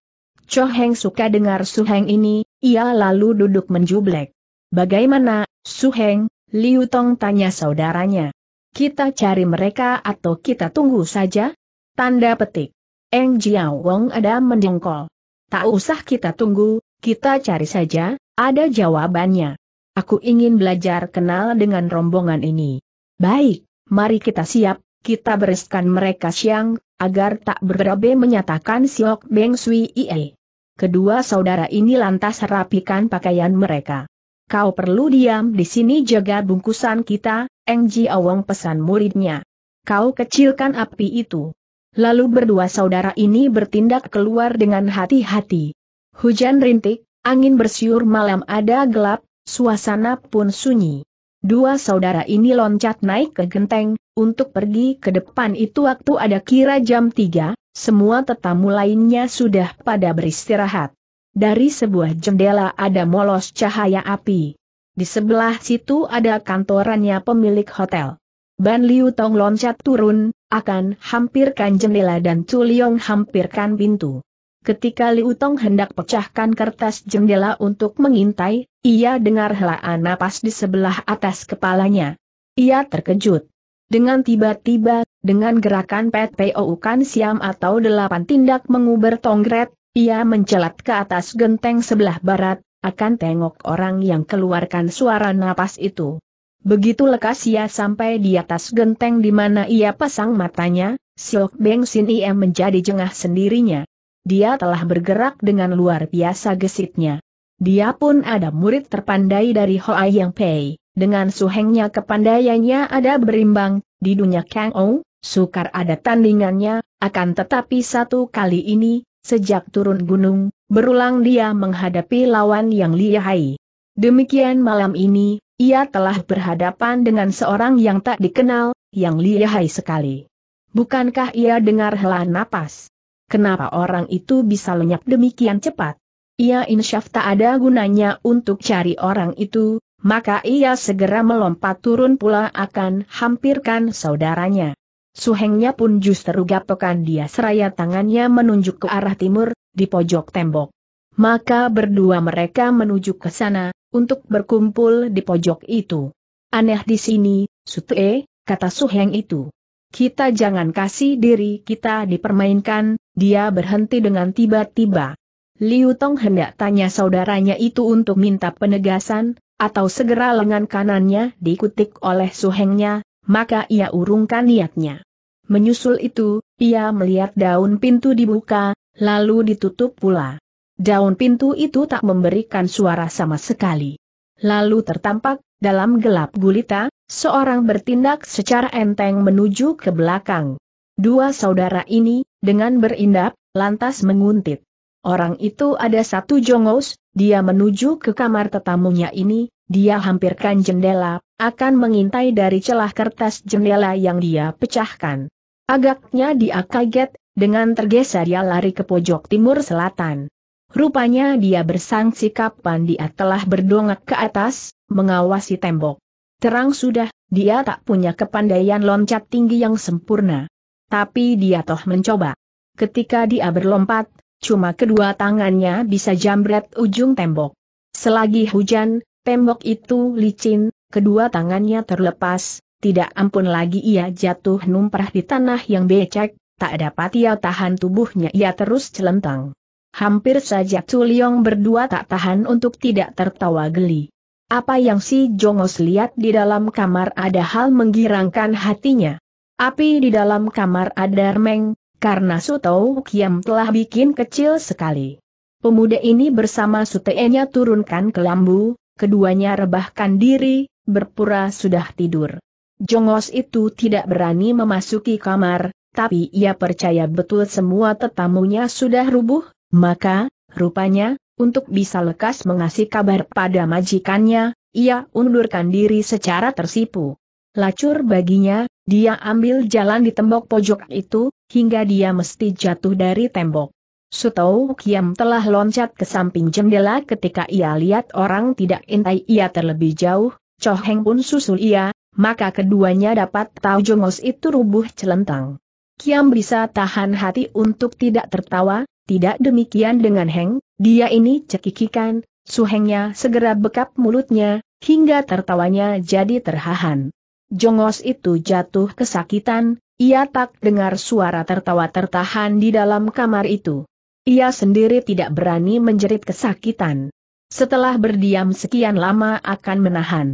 Cho Heng suka dengar Su Heng ini, ia lalu duduk menjublek. Bagaimana, Su Heng? Liu Tong tanya saudaranya. Kita cari mereka atau kita tunggu saja? Tanda petik. Eng Jiao Wong ada mendengkol. Tak usah kita tunggu, kita cari saja, ada jawabannya. Aku ingin belajar kenal dengan rombongan ini. Baik, mari kita siap, kita bereskan mereka siang, agar tak berabe menyatakan Siok Beng Sui Ie. Kedua saudara ini lantas rapikan pakaian mereka. Kau perlu diam di sini jaga bungkusan kita, Eng Ji Awong pesan muridnya. Kau kecilkan api itu. Lalu berdua saudara ini bertindak keluar dengan hati-hati. Hujan rintik, angin bersiur malam ada gelap, suasana pun sunyi. Dua saudara ini loncat naik ke genteng, untuk pergi ke depan itu waktu ada kira jam tiga, semua tetamu lainnya sudah pada beristirahat. Dari sebuah jendela ada molos cahaya api. Di sebelah situ ada kantorannya pemilik hotel. Ban Liu Tong loncat turun, akan hampirkan jendela dan Chu hampirkan pintu. Ketika Liu Tong hendak pecahkan kertas jendela untuk mengintai, ia dengar helaan napas di sebelah atas kepalanya. Ia terkejut. Dengan tiba-tiba, dengan gerakan Pet Kan Siam atau delapan tindak menguber tongret, ia mencelat ke atas genteng sebelah barat, akan tengok orang yang keluarkan suara napas itu. Begitu lekas ia sampai di atas genteng di mana ia pasang matanya, Siok Beng Sin ia menjadi jengah sendirinya. Dia telah bergerak dengan luar biasa gesitnya. Dia pun ada murid terpandai dari Hoa Yang Pei, dengan suhengnya kepandaiannya ada berimbang, di dunia Kang Ou, sukar ada tandingannya, akan tetapi satu kali ini, sejak turun gunung, berulang dia menghadapi lawan yang lihai. Demikian malam ini, ia telah berhadapan dengan seorang yang tak dikenal, yang lihai sekali. Bukankah ia dengar helaan napas? Kenapa orang itu bisa lenyap demikian cepat? Ia insyaf tak ada gunanya untuk cari orang itu, maka ia segera melompat turun pula akan hampirkan saudaranya. Suhengnya pun justru gapekan dia seraya tangannya menunjuk ke arah timur, di pojok tembok. Maka berdua mereka menuju ke sana, untuk berkumpul di pojok itu. Aneh di sini, Sute, kata Suheng itu. Kita jangan kasih diri kita dipermainkan, dia berhenti dengan tiba-tiba. Liu Tong hendak tanya saudaranya itu untuk minta penegasan, atau segera lengan kanannya dikutik oleh suhengnya, maka ia urungkan niatnya. Menyusul itu, ia melihat daun pintu dibuka, lalu ditutup pula. Daun pintu itu tak memberikan suara sama sekali. Lalu tertampak, dalam gelap gulita, seorang bertindak secara enteng menuju ke belakang. Dua saudara ini, dengan berindap, lantas menguntit. Orang itu ada satu jongos, dia menuju ke kamar tetamunya ini, dia hampirkan jendela, akan mengintai dari celah kertas jendela yang dia pecahkan. Agaknya dia kaget, dengan tergesa dia lari ke pojok timur selatan. Rupanya dia bersangsi kapan dia telah berdongak ke atas, mengawasi tembok. Terang sudah, dia tak punya kepandaian loncat tinggi yang sempurna tapi dia toh mencoba. Ketika dia berlompat, cuma kedua tangannya bisa jambret ujung tembok. Selagi hujan, tembok itu licin, kedua tangannya terlepas, tidak ampun lagi ia jatuh numprah di tanah yang becek, tak dapat ia tahan tubuhnya ia terus celentang. Hampir saja Culiong berdua tak tahan untuk tidak tertawa geli. Apa yang si Jongos lihat di dalam kamar ada hal menggirangkan hatinya. Api di dalam kamar ada Meng, karena Suto Kiam telah bikin kecil sekali. Pemuda ini bersama Sutenya turunkan ke lambu, keduanya rebahkan diri, berpura sudah tidur. Jongos itu tidak berani memasuki kamar, tapi ia percaya betul semua tetamunya sudah rubuh, maka, rupanya, untuk bisa lekas mengasih kabar pada majikannya, ia undurkan diri secara tersipu. Lacur baginya, dia ambil jalan di tembok pojok itu, hingga dia mesti jatuh dari tembok. Sutou Kiam telah loncat ke samping jendela ketika ia lihat orang tidak intai ia terlebih jauh, Choh Heng pun susul ia, maka keduanya dapat tahu jongos itu rubuh celentang. Kiam bisa tahan hati untuk tidak tertawa, tidak demikian dengan Heng, dia ini cekikikan, suhengnya segera bekap mulutnya, hingga tertawanya jadi terhahan. Jongos itu jatuh kesakitan, ia tak dengar suara tertawa tertahan di dalam kamar itu. Ia sendiri tidak berani menjerit kesakitan. Setelah berdiam sekian lama akan menahan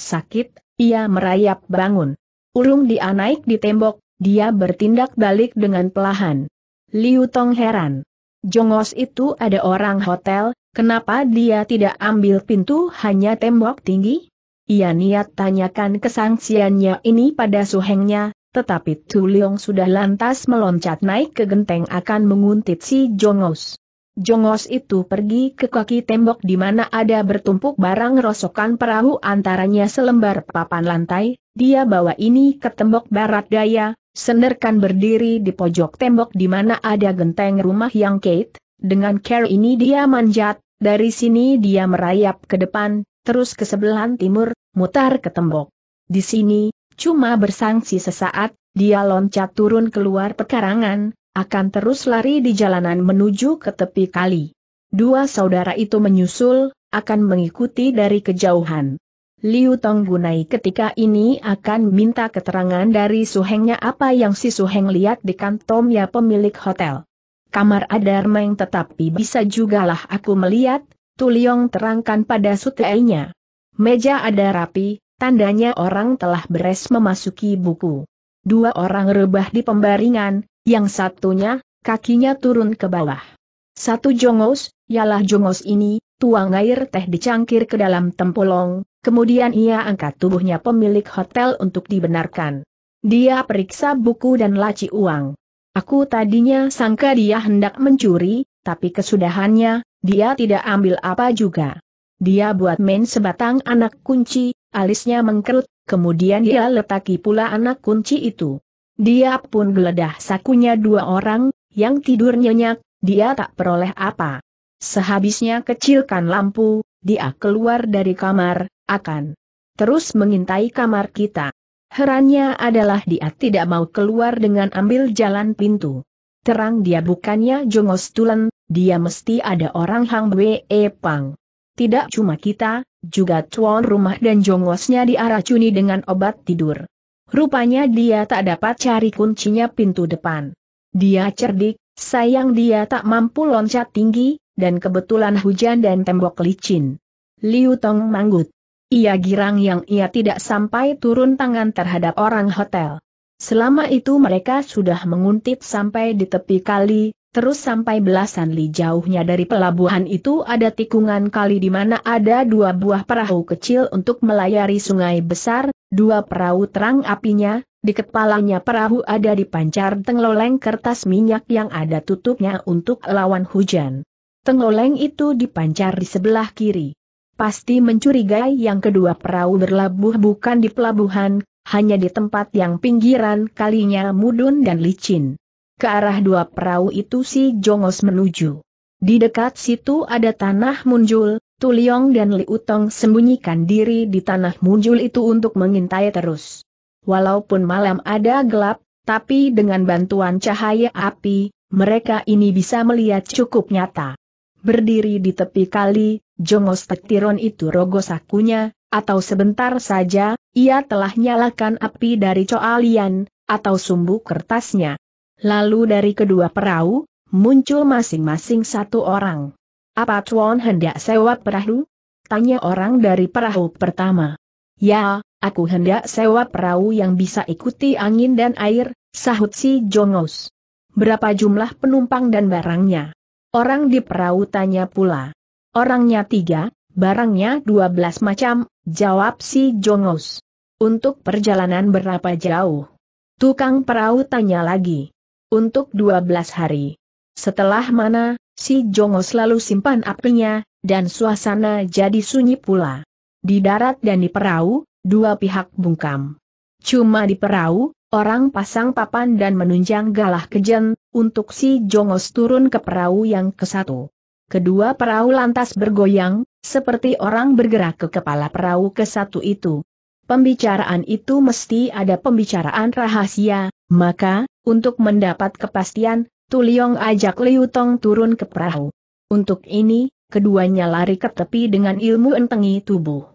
sakit, ia merayap bangun. Urung dia naik di tembok, dia bertindak balik dengan pelahan. Liu Tong heran. Jongos itu ada orang hotel, kenapa dia tidak ambil pintu hanya tembok tinggi? Ia niat tanyakan kesangsiannya ini pada suhengnya, tetapi Tu Leong sudah lantas meloncat naik ke genteng akan menguntit si Jongos. Jongos itu pergi ke kaki tembok di mana ada bertumpuk barang rosokan perahu antaranya selembar papan lantai, dia bawa ini ke tembok barat daya, senderkan berdiri di pojok tembok di mana ada genteng rumah yang Kate, dengan care ini dia manjat, dari sini dia merayap ke depan, terus ke sebelah timur, mutar ke tembok. Di sini, cuma bersangsi sesaat, dia loncat turun keluar pekarangan, akan terus lari di jalanan menuju ke tepi kali. Dua saudara itu menyusul, akan mengikuti dari kejauhan. Liu Tong Gunai ketika ini akan minta keterangan dari Suhengnya apa yang si Suheng lihat di ya pemilik hotel. Kamar ada remeng tetapi bisa jugalah aku melihat, Tuliong terangkan pada suteinya. Meja ada rapi, tandanya orang telah beres memasuki buku. Dua orang rebah di pembaringan, yang satunya, kakinya turun ke bawah. Satu jongos, ialah jongos ini, tuang air teh dicangkir ke dalam tempolong, kemudian ia angkat tubuhnya pemilik hotel untuk dibenarkan. Dia periksa buku dan laci uang. Aku tadinya sangka dia hendak mencuri, tapi kesudahannya, dia tidak ambil apa juga. Dia buat main sebatang anak kunci, alisnya mengkerut, kemudian dia letaki pula anak kunci itu. Dia pun geledah sakunya dua orang, yang tidur nyenyak, dia tak peroleh apa. Sehabisnya kecilkan lampu, dia keluar dari kamar, akan terus mengintai kamar kita. Herannya adalah dia tidak mau keluar dengan ambil jalan pintu. Terang dia bukannya jongos tulen, dia mesti ada orang Hang Wee e Pang. Tidak cuma kita, juga tuan rumah dan jongosnya diaracuni dengan obat tidur. Rupanya dia tak dapat cari kuncinya pintu depan. Dia cerdik, sayang dia tak mampu loncat tinggi, dan kebetulan hujan dan tembok licin. Liu Tong manggut. Ia girang yang ia tidak sampai turun tangan terhadap orang hotel. Selama itu mereka sudah menguntit sampai di tepi kali, Terus sampai belasan li jauhnya dari pelabuhan itu ada tikungan kali di mana ada dua buah perahu kecil untuk melayari sungai besar, dua perahu terang apinya, di kepalanya perahu ada dipancar tengloleng kertas minyak yang ada tutupnya untuk lawan hujan. Tengloleng itu dipancar di sebelah kiri. Pasti mencurigai yang kedua perahu berlabuh bukan di pelabuhan, hanya di tempat yang pinggiran kalinya mudun dan licin. Ke arah dua perahu itu si Jongos menuju. Di dekat situ ada tanah muncul, Tuliong dan Liutong sembunyikan diri di tanah muncul itu untuk mengintai terus. Walaupun malam ada gelap, tapi dengan bantuan cahaya api, mereka ini bisa melihat cukup nyata. Berdiri di tepi kali, Jongos Tektiron itu rogo sakunya, atau sebentar saja, ia telah nyalakan api dari coalian, atau sumbu kertasnya. Lalu dari kedua perahu, muncul masing-masing satu orang. Apa Tuan hendak sewa perahu? Tanya orang dari perahu pertama. Ya, aku hendak sewa perahu yang bisa ikuti angin dan air, sahut si Jongos. Berapa jumlah penumpang dan barangnya? Orang di perahu tanya pula. Orangnya tiga, barangnya dua belas macam, jawab si Jongos. Untuk perjalanan berapa jauh? Tukang perahu tanya lagi untuk 12 hari. Setelah mana, si Jongo selalu simpan apinya, dan suasana jadi sunyi pula. Di darat dan di perahu, dua pihak bungkam. Cuma di perahu, orang pasang papan dan menunjang galah kejen, untuk si Jongos turun ke perahu yang ke satu. Kedua perahu lantas bergoyang, seperti orang bergerak ke kepala perahu ke satu itu. Pembicaraan itu mesti ada pembicaraan rahasia, maka, untuk mendapat kepastian, Tuliong ajak Liu Tong turun ke perahu. Untuk ini, keduanya lari ke tepi dengan ilmu entengi tubuh.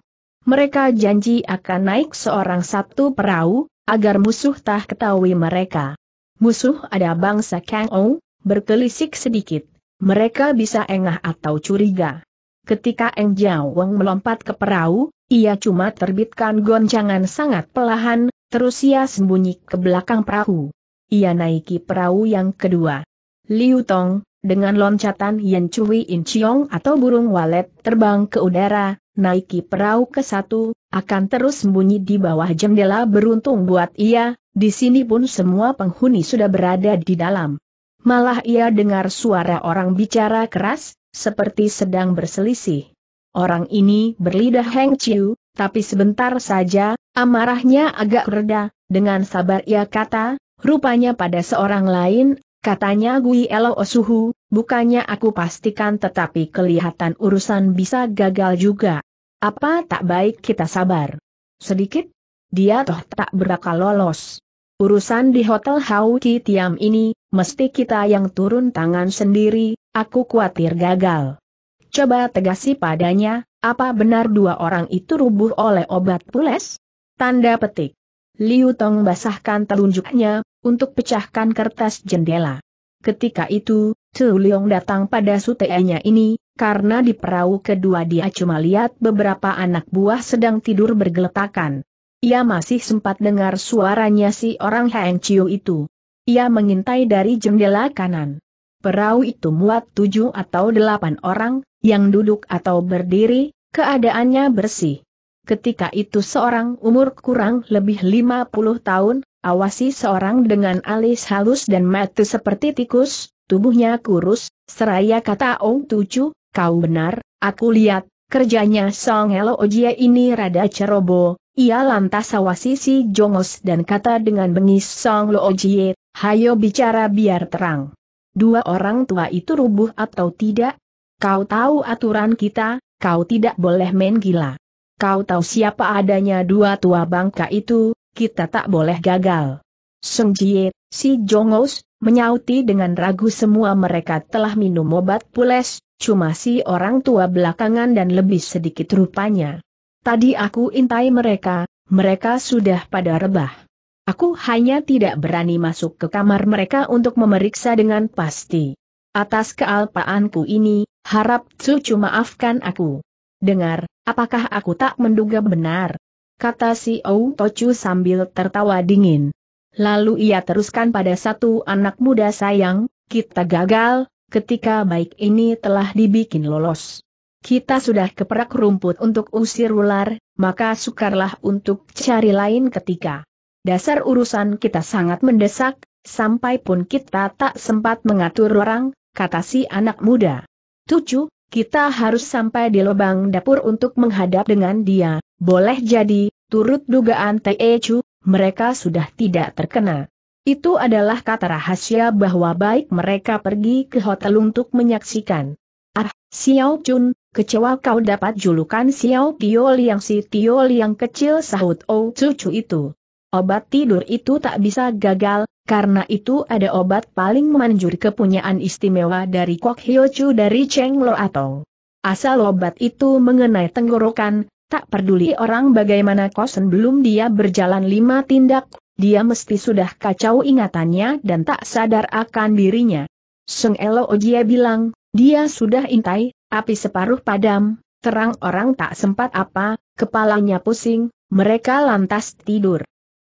Mereka janji akan naik seorang satu perahu, agar musuh tak ketahui mereka. Musuh ada bangsa Kang Ou, berkelisik sedikit, mereka bisa engah atau curiga. Ketika Eng Jiao melompat ke perahu, ia cuma terbitkan goncangan sangat pelahan, terus ia sembunyi ke belakang perahu ia naiki perahu yang kedua. Liu Tong, dengan loncatan Yan Cui In Chiong atau burung walet terbang ke udara, naiki perahu ke satu, akan terus sembunyi di bawah jendela beruntung buat ia, di sini pun semua penghuni sudah berada di dalam. Malah ia dengar suara orang bicara keras, seperti sedang berselisih. Orang ini berlidah Heng Chiu, tapi sebentar saja, amarahnya agak reda, dengan sabar ia kata, Rupanya pada seorang lain, katanya Gui Elo Osuhu, bukannya aku pastikan tetapi kelihatan urusan bisa gagal juga. Apa tak baik kita sabar? Sedikit? Dia toh tak berakal lolos. Urusan di Hotel Hauki Tiam ini, mesti kita yang turun tangan sendiri, aku khawatir gagal. Coba tegasi padanya, apa benar dua orang itu rubuh oleh obat pules? Tanda petik. Liu Tong basahkan telunjuknya, untuk pecahkan kertas jendela. Ketika itu, Tu Liong datang pada sutenya ini, karena di perahu kedua dia cuma lihat beberapa anak buah sedang tidur bergeletakan. Ia masih sempat dengar suaranya si orang Heng Chiu itu. Ia mengintai dari jendela kanan. Perahu itu muat tujuh atau delapan orang, yang duduk atau berdiri, keadaannya bersih. Ketika itu seorang umur kurang lebih lima puluh tahun, Awasi seorang dengan alis halus dan mata seperti tikus, tubuhnya kurus, seraya kata Ong Tucu, kau benar, aku lihat, kerjanya Song Helo Ojia ini rada ceroboh, ia lantas awasi si Jongos dan kata dengan bengis Song Lo Ojie, hayo bicara biar terang. Dua orang tua itu rubuh atau tidak? Kau tahu aturan kita, kau tidak boleh main gila. Kau tahu siapa adanya dua tua bangka itu, kita tak boleh gagal. Sung Jie, si Jongos, menyauti dengan ragu semua mereka telah minum obat pules, cuma si orang tua belakangan dan lebih sedikit rupanya. Tadi aku intai mereka, mereka sudah pada rebah. Aku hanya tidak berani masuk ke kamar mereka untuk memeriksa dengan pasti. Atas kealpaanku ini, harap cuma maafkan aku. Dengar, apakah aku tak menduga benar, kata si Ou Tochu sambil tertawa dingin. Lalu ia teruskan pada satu anak muda sayang, kita gagal, ketika baik ini telah dibikin lolos. Kita sudah keperak rumput untuk usir ular, maka sukarlah untuk cari lain ketika. Dasar urusan kita sangat mendesak, sampai pun kita tak sempat mengatur orang, kata si anak muda. Tujuh, kita harus sampai di lubang dapur untuk menghadap dengan dia, boleh jadi, turut dugaan e Chu, mereka sudah tidak terkena. Itu adalah kata rahasia bahwa baik mereka pergi ke hotel untuk menyaksikan. Ah, Xiao Chun, kecewa kau dapat julukan Xiao Tio Liang si Tio Liang kecil sahut Oh Cucu itu. Obat tidur itu tak bisa gagal, karena itu ada obat paling manjur kepunyaan istimewa dari Kok Hyo Chu dari Cheng Lo Atong. Asal obat itu mengenai tenggorokan, Tak peduli orang bagaimana kau belum dia berjalan lima tindak, dia mesti sudah kacau ingatannya dan tak sadar akan dirinya. Seng Elo Ojia bilang, dia sudah intai, api separuh padam, terang orang tak sempat apa, kepalanya pusing, mereka lantas tidur.